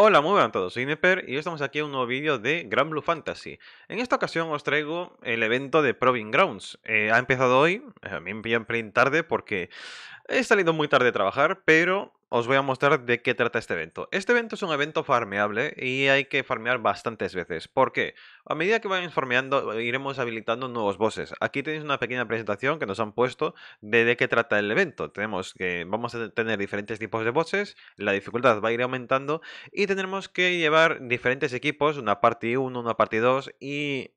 Hola, muy buenas a todos, soy Neper y hoy estamos aquí en un nuevo vídeo de Grand Blue Fantasy. En esta ocasión os traigo el evento de Proving Grounds. Eh, ha empezado hoy, eh, a mí me pillan tarde porque he salido muy tarde de trabajar, pero os voy a mostrar de qué trata este evento. Este evento es un evento farmeable y hay que farmear bastantes veces. ¿Por qué? A medida que vayamos farmeando, eh, iremos habilitando nuevos bosses. Aquí tenéis una pequeña presentación que nos han puesto de, de qué trata el evento. Tenemos que vamos a tener diferentes tipos de bosses, la dificultad va a ir aumentando y tendremos que llevar diferentes equipos, una parte 1, una parte 2 y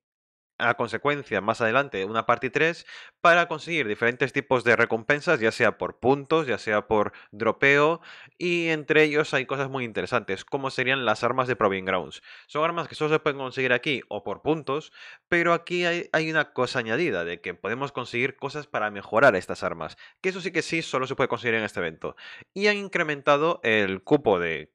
a consecuencia más adelante una parte 3 para conseguir diferentes tipos de recompensas, ya sea por puntos, ya sea por dropeo, y entre ellos hay cosas muy interesantes, como serían las armas de Proving Grounds. Son armas que solo se pueden conseguir aquí o por puntos, pero aquí hay, una cosa añadida de que podemos conseguir cosas para mejorar estas armas, que eso sí que sí solo se puede conseguir en este evento. Y han incrementado el cupo de,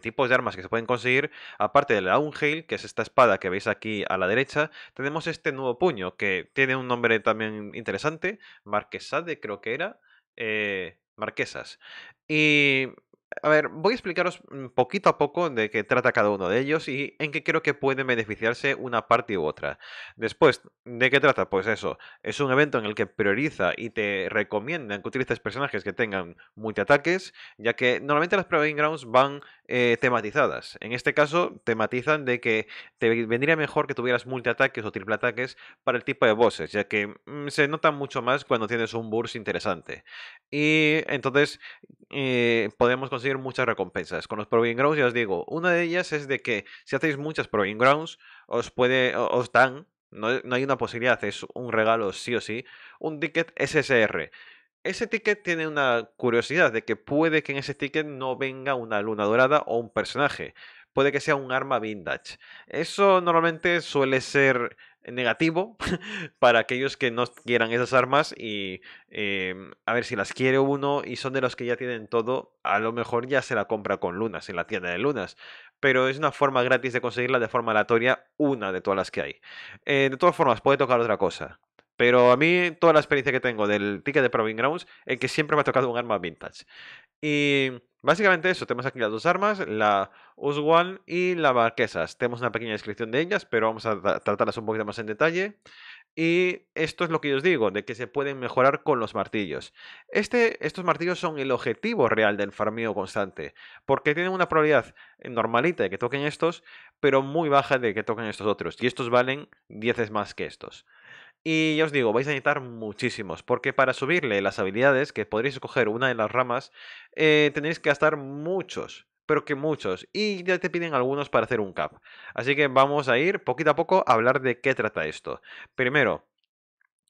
tipos de armas que se pueden conseguir, aparte de la que es esta espada que veis aquí a la derecha, tenemos este nuevo puño, que tiene un nombre también interesante, Marquesade creo que era, eh, Marquesas. Y, a ver, voy a explicaros poquito a poco de qué trata cada uno de ellos y en qué creo que puede beneficiarse una parte u otra. Después, ¿de qué trata? Pues eso, es un evento en el que prioriza y te recomiendan que utilices personajes que tengan multiataques, ya que normalmente las Proving Grounds van eh, tematizadas. En este caso, tematizan de que te vendría mejor que tuvieras multiataques o triple ataques para el tipo de bosses, ya que mm, se notan mucho más cuando tienes un burst interesante. Y entonces eh, podemos conseguir muchas recompensas. Con los Proving Grounds, ya os digo, una de ellas es de que si hacéis muchas Proving Grounds, os puede, os dan no, no, hay una posibilidad, es un regalo sí o sí, un ticket SSR, ese ticket tiene una curiosidad de que puede que en ese ticket no venga una luna dorada o un personaje. Puede que sea un arma vintage. Eso normalmente suele ser negativo para aquellos que no quieran esas armas y em, a ver si las quiere uno y son de los que ya tienen todo, a lo mejor ya se la compra con lunas en la tienda de lunas, pero es una forma gratis de conseguirla de forma aleatoria una de todas las que hay. Eh, de todas formas, puede tocar otra cosa. Pero a mí, toda la experiencia que tengo del ticket de Proving Grounds es que siempre me ha tocado un arma vintage. Y básicamente eso, tenemos aquí las dos armas, la Uswan y la Barquesas. Tenemos una pequeña descripción de ellas, pero vamos a tratarlas un poquito más en detalle. Y esto es lo que yo os digo, de que se pueden mejorar con los martillos. Este, estos martillos son el objetivo real del farmeo constante, porque tienen una probabilidad normalita de que toquen estos, pero muy baja de que toquen estos otros. Y estos valen 10 más que estos. Y ya os digo, vais a necesitar muchísimos, porque para subirle las habilidades, que podréis escoger una de las ramas, eh, tenéis que gastar muchos, pero que muchos, y ya te piden algunos para hacer un cap. Así que vamos a ir poquito a poco a hablar de qué trata esto. Primero,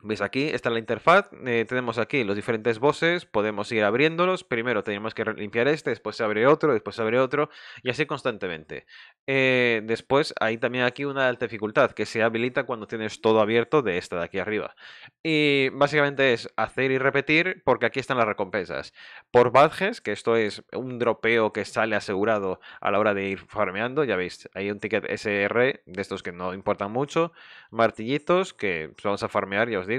¿Veis aquí? está la interfaz. Eh, tenemos aquí los diferentes bosses. Podemos ir abriéndolos. Primero tenemos que limpiar este, después se abre otro, después se abre otro y así constantemente. Eh, después hay también aquí una alta dificultad que se habilita cuando tienes todo abierto de esta de aquí arriba. Y básicamente es hacer y repetir porque aquí están las recompensas. Por badges, que esto es un dropeo que sale asegurado a la hora de ir farmeando. Ya veis, hay un ticket SR de estos que no importan mucho. Martillitos que vamos a farmear, ya os digo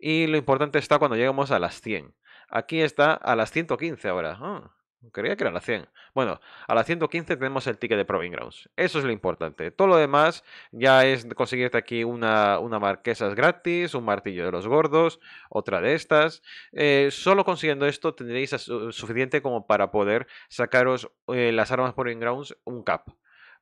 y lo importante está cuando llegamos a las 100. Aquí está a las 115 ahora. Ah, creía que era a las 100. Bueno, a las 115 tenemos el ticket de Proving Grounds. Eso es lo importante. Todo lo demás ya es conseguirte aquí una, una marquesas gratis, un martillo de los gordos, otra de estas. Eh, solo consiguiendo esto tendréis eh, suficiente como para poder sacaros eh, las armas Proving Grounds un cap.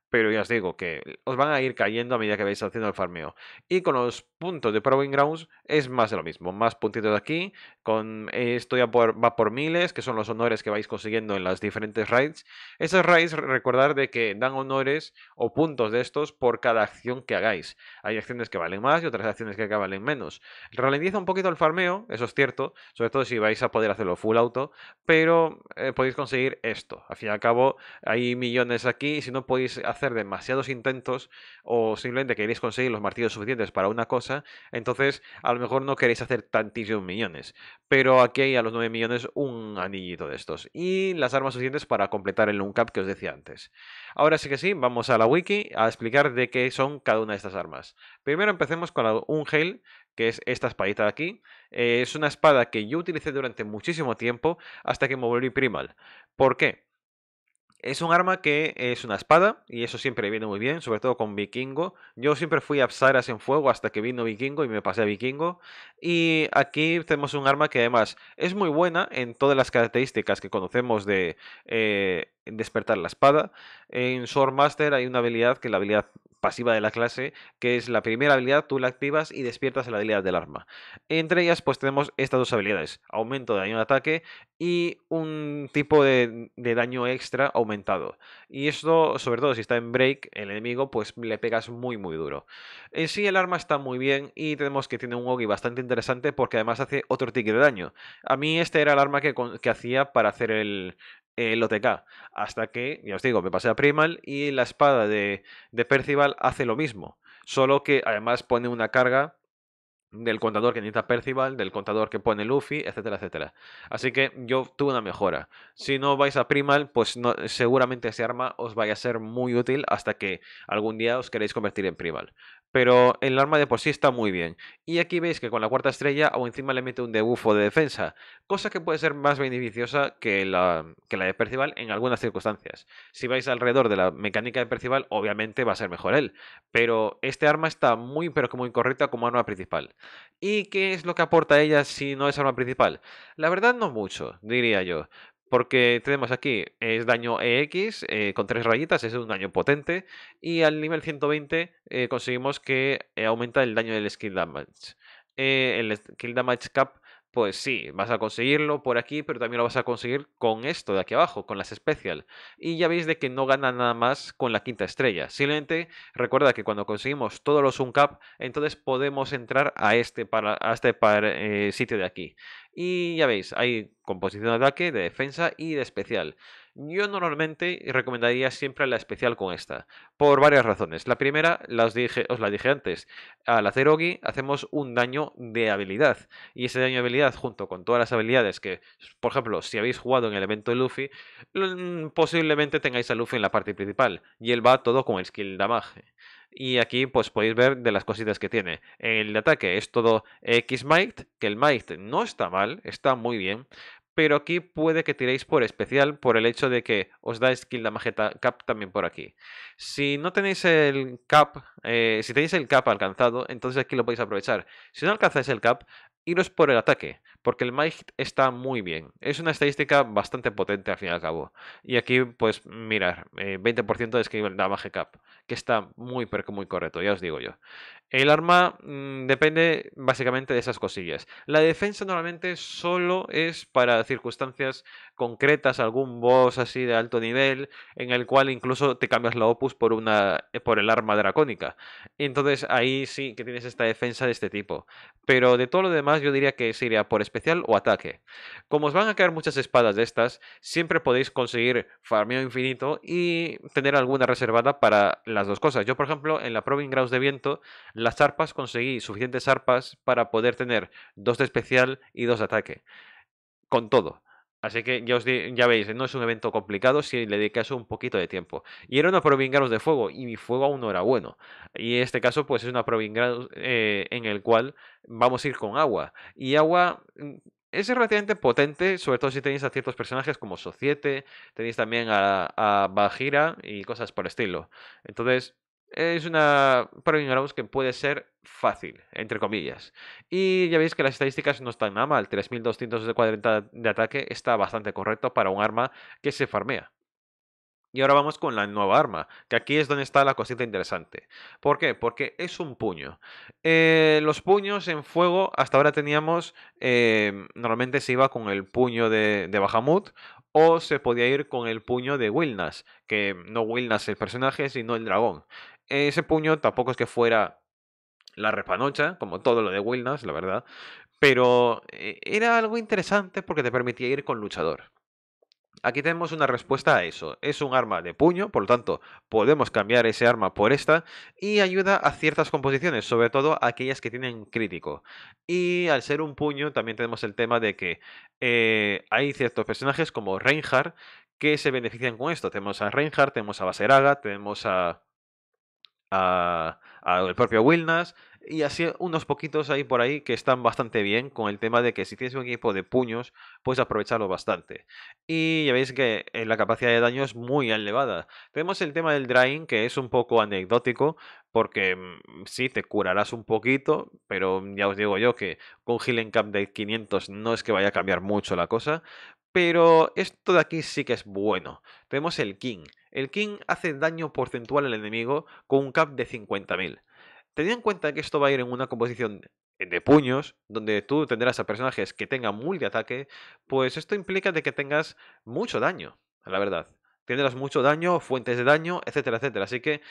Pero ya os digo que os van a ir cayendo a medida que vais haciendo el farmeo. Y con los puntos de Proving Grounds es más de lo mismo. Más puntitos de aquí. Con esto ya va por miles, que son los honores que vais consiguiendo en las diferentes raids. Esas raids, recordar de que dan honores o puntos de estos por cada acción que hagáis. Hay acciones que valen más y otras acciones que valen menos. Ralentiza un poquito el farmeo, eso es cierto. Sobre todo si vais a poder hacerlo full auto. Pero eh, podéis conseguir esto. Al fin y al cabo, hay millones aquí. Y si no podéis hacer hacer demasiados intentos o simplemente queréis conseguir los martillos suficientes para una cosa, entonces a lo mejor no queréis hacer tantísimos millones. Pero aquí hay a los 9 millones un anillito de estos. Y las armas suficientes para completar el Uncap que os decía antes. Ahora sí que sí, vamos a la wiki a explicar de qué son cada una de estas armas. Primero empecemos con la Unheil, que es esta espadita de aquí. Eh, es una espada que yo utilicé durante muchísimo tiempo hasta que me volví primal. ¿Por qué? Es un arma que es una espada, y eso siempre viene muy bien, sobre todo con Vikingo. Yo siempre fui a Apsaras en fuego hasta que vino Vikingo y me pasé a Vikingo. Y aquí tenemos un arma que además es muy buena en todas las características que conocemos de eh, despertar la espada. En Swordmaster hay una habilidad que la habilidad pasiva de la clase, que es la primera habilidad, tú la activas y despiertas la habilidad del arma. Entre ellas, pues tenemos estas dos habilidades, aumento de daño de ataque y un tipo de, daño extra aumentado. Y esto, sobre todo si está en break, el enemigo, pues le pegas muy muy duro. En sí, el arma está muy bien y tenemos que tiene un Ogi bastante interesante porque además hace otro ticket de daño. A mí este era el arma que, hacía para hacer el, el OTK, hasta que, ya os digo, me pasé a Primal y la espada de, de Percival hace lo mismo, solo que además pone una carga del contador que necesita Percival, del contador que pone Luffy, etcétera, etcétera. Así que yo tuve una mejora. Si no vais a Primal, pues seguramente ese arma os vaya a ser muy útil hasta que algún día os queréis convertir en Primal pero el arma de por sí está muy bien. Y aquí veis que con la cuarta estrella o encima le mete un debufo de defensa, cosa que puede ser más beneficiosa que la, que la de Percival en algunas circunstancias. Si vais alrededor de la mecánica de Percival, obviamente va a ser mejor él, pero este arma está muy pero que muy correcta como arma principal. ¿Y qué es lo que aporta ella si no es arma principal? La verdad no mucho, diría yo, porque tenemos aquí, es daño EX eh, con tres rayitas, es un daño potente. Y al nivel 120 eh, conseguimos que eh, aumenta el daño del skill damage. el skill damage cap pues sí, vas a conseguirlo por aquí, pero también lo vas a conseguir con esto de aquí abajo, con las especial. Y ya veis de que no gana nada más con la quinta estrella. Simplemente recuerda que cuando conseguimos todos los Uncap, entonces podemos entrar a este, para, este eh, sitio de aquí. Y ya veis, hay composición de ataque, de defensa y de especial. Yo normalmente recomendaría siempre la especial con esta, por varias razones. La primera, os la dije antes, al hacer Ogi hacemos un daño de habilidad, y ese daño de habilidad junto con todas las habilidades que, por ejemplo, si habéis jugado en el evento de Luffy, mm, posiblemente tengáis a Luffy en la parte principal, y él va todo con el skill damage. Y aquí pues podéis ver de las cositas que tiene. El ataque es todo X-Might, que el Might no está mal, está muy bien, pero aquí puede que tiréis por especial por el hecho de que os da skill la mageta cap también por aquí. Si no tenéis el cap, eh, si tenéis el cap alcanzado, entonces aquí lo podéis aprovechar. Si no alcanzáis el cap, y por el ataque, porque el Might está muy bien. Es una estadística bastante potente al fin y al cabo. Y aquí, pues, mirar, 20% eh, de escribir damage cap, que está muy, pero muy correcto, ya os digo yo. El arma mm, depende básicamente de esas cosillas. La defensa normalmente solo es para circunstancias concretas, algún boss así de alto nivel, en el cual incluso te cambias la opus por, una, eh, por el arma dracónica. Entonces ahí sí que tienes esta defensa de este tipo. Pero de todo lo demás yo diría que sería por especial o ataque. Como os van a quedar muchas espadas de estas, siempre podéis conseguir farmeo infinito y tener alguna reservada para las dos cosas. Yo, por ejemplo, en la Proving Grounds de Viento, las arpas conseguí suficientes arpas para poder tener dos de especial y dos de ataque. Con todo. Así que ya os ya veis, no es un evento complicado si le dedicas un poquito de tiempo. Y era una grados de fuego, y mi fuego aún no era bueno. Y en este caso, pues es una Provingaros eh, en el cual vamos a ir con agua. Y agua mm, es relativamente potente, sobre todo si tenéis a ciertos personajes como Societe, tenéis también a, a Bajira y cosas por estilo. Entonces, es una pero ignoramos que puede ser fácil, entre comillas. Y ya veis que las estadísticas no están nada mal. 3240 de ataque está bastante correcto para un arma que se farmea. Y ahora vamos con la nueva arma, que aquí es donde está la cosita interesante. ¿Por qué? Porque es un puño. Eh, los puños en fuego, hasta ahora teníamos, eh, normalmente se iba con el puño de, de Bahamut o se podía ir con el puño de Wilnas, que no Wilnas el personaje, sino el dragón ese puño tampoco es que fuera la repanocha, como todo lo de Wilnas, la verdad, pero eh, era algo interesante porque te permitía ir con luchador. Aquí tenemos una respuesta a eso. Es un arma de puño, por lo tanto, podemos cambiar ese arma por esta y ayuda a ciertas composiciones, sobre todo aquellas que tienen crítico. Y al ser un puño, también tenemos el tema de que eh, hay ciertos personajes como Reinhardt que se benefician con esto. Tenemos a Reinhardt, tenemos a Baseraga, tenemos a al el propio Wilnas y así unos poquitos ahí por ahí que están bastante bien con el tema de que si tienes un equipo de puños, puedes aprovecharlo bastante. Y ya veis que eh, la capacidad de daño es muy elevada. Tenemos el tema del Drain que es un poco anecdótico, porque mm, sí, te curarás un poquito, pero ya os digo yo que con Healing Cap de 500 no es que vaya a cambiar mucho la cosa, pero esto de aquí sí que es bueno. Tenemos el King. El King hace daño porcentual al enemigo con un cap de 50.000. Teniendo en cuenta que esto va a ir en una composición de puños, donde tú tendrás a personajes que tengan muy de ataque, pues esto implica de que tengas mucho daño, la verdad. Tendrás mucho daño, fuentes de daño, etcétera, etcétera. Así que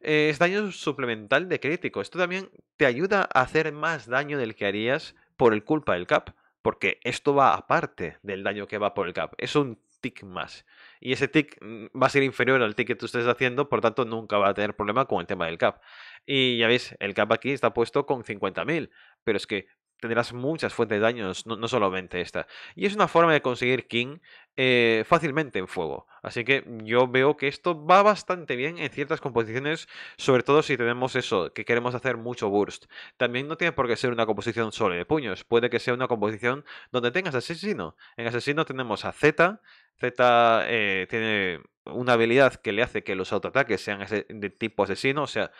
eh, es daño suplemental de crítico. Esto también te ayuda a hacer más daño del que harías por el culpa del cap porque esto va aparte del daño que va por el cap. Es un tick más. Y ese tick mm, va a ser inferior al tick que tú estés haciendo, por tanto nunca va a tener problema con el tema del cap. Y ya veis, el cap aquí está puesto con 50.000, pero es que tendrás muchas fuentes de daños, no, no, solamente esta. Y es una forma de conseguir King eh, fácilmente en fuego. Así que yo veo que esto va bastante bien en ciertas composiciones, sobre todo si tenemos eso, que queremos hacer mucho burst. También no tiene por qué ser una composición solo de puños, puede que sea una composición donde tengas asesino. En asesino tenemos a Z, Z eh, tiene una habilidad que le hace que los autoataques sean de tipo asesino, o sea,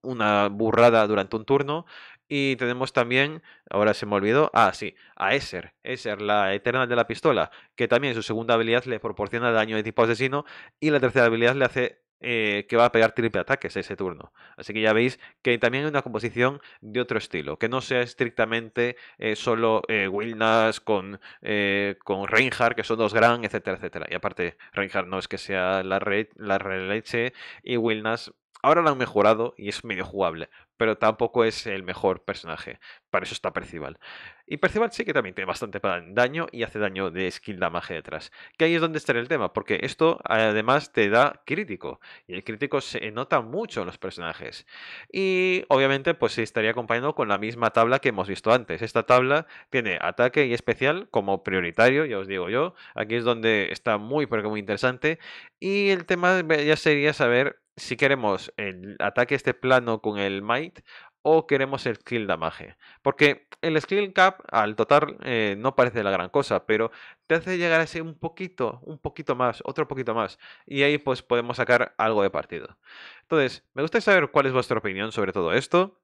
una burrada durante un turno. Y tenemos también, ahora se me olvidó, ah, sí, a Eser, eser la eterna de la pistola, que también su segunda habilidad le proporciona daño de tipo asesino y la tercera habilidad le hace eh, que va a pegar triple ataques ese turno. Así que ya veis que también hay una composición de otro estilo, que no sea estrictamente eh, solo eh, Wilnas con, eh, con Reinhardt, que son dos gran, etcétera, etcétera. Y aparte, Reinhardt no es que sea la, re la releche y Wilnas ahora lo han mejorado y es medio jugable, pero tampoco es el mejor personaje. Para eso está Percival. Y Percival sí que también tiene bastante daño y hace daño de skill damage detrás. Que ahí es donde está el tema, porque esto además te da crítico. Y el crítico se nota mucho en los personajes. Y obviamente pues se estaría acompañado con la misma tabla que hemos visto antes. Esta tabla tiene ataque y especial como prioritario, ya os digo yo. Aquí es donde está muy, pero muy interesante. Y el tema ya sería saber si queremos el ataque este plano con el Might o queremos el Skill Damage. Porque el Skill Cap al total eh, no parece la gran cosa, pero te hace llegar a ese un poquito, un poquito más, otro poquito más. Y ahí pues podemos sacar algo de partido. Entonces, me gustaría saber cuál es vuestra opinión sobre todo esto.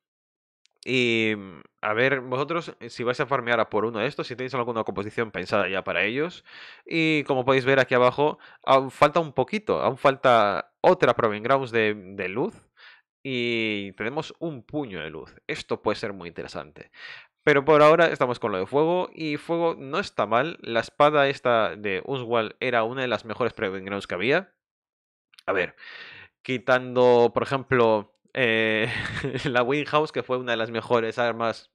Y mm, a ver, vosotros, eh, si vais a farmear a por uno de estos, si tenéis alguna composición pensada ya para ellos. Y como podéis ver aquí abajo, aún falta un poquito, aún falta otra Proving Grounds de, luz. Y tenemos un puño de luz. Esto puede ser muy interesante. Pero por ahora estamos con lo de fuego y fuego no está mal. La espada esta de Uswald era una de las mejores Proving Grounds que había. A ver, quitando, por ejemplo, eh, la Windhouse, que fue una de las mejores armas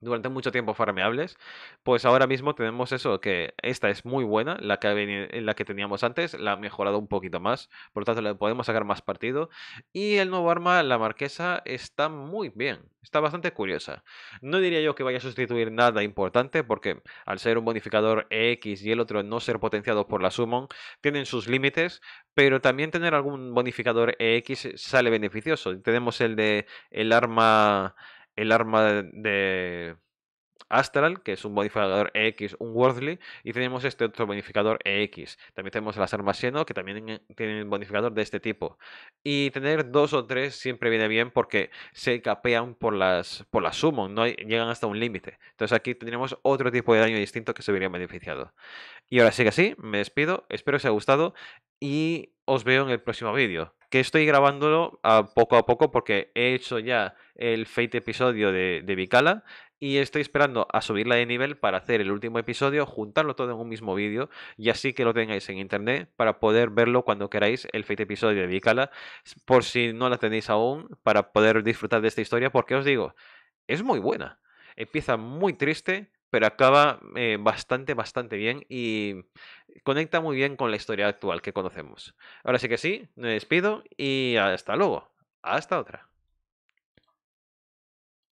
durante mucho tiempo farmeables, pues ahora mismo tenemos eso, que esta es muy buena, la que, la que teníamos antes, la ha mejorado un poquito más, por lo tanto le podemos sacar más partido, y el nuevo arma, la marquesa, está muy bien, está bastante curiosa. No diría yo que vaya a sustituir nada importante, porque al ser un bonificador X y el otro no ser potenciado por la summon, tienen sus límites, pero también tener algún bonificador X sale beneficioso. Tenemos el de el arma el arma de, de Astral, que es un modificador EX, un Worldly, y tenemos este otro modificador EX. También tenemos las armas Xeno, que también tienen un modificador de este tipo. Y tener dos o tres siempre viene bien porque se capean por las, por las no llegan hasta un límite. Entonces aquí tendríamos otro tipo de daño distinto que se vería beneficiado. Y ahora sí que sí, me despido, espero que os haya gustado y os veo en el próximo vídeo. Que estoy grabándolo ah, poco a poco porque he hecho ya el Fate episodio de, de Vicala y estoy esperando a subirla de nivel para hacer el último episodio, juntarlo todo en un mismo vídeo y así que lo tengáis en internet para poder verlo cuando queráis el fate episodio de Vicala, por si no la tenéis aún, para poder disfrutar de esta historia, porque os digo, es muy buena. Empieza muy triste, pero acaba eh, bastante, bastante bien y conecta muy bien con la historia actual que conocemos. Ahora sí que sí, me despido y hasta luego. Hasta otra.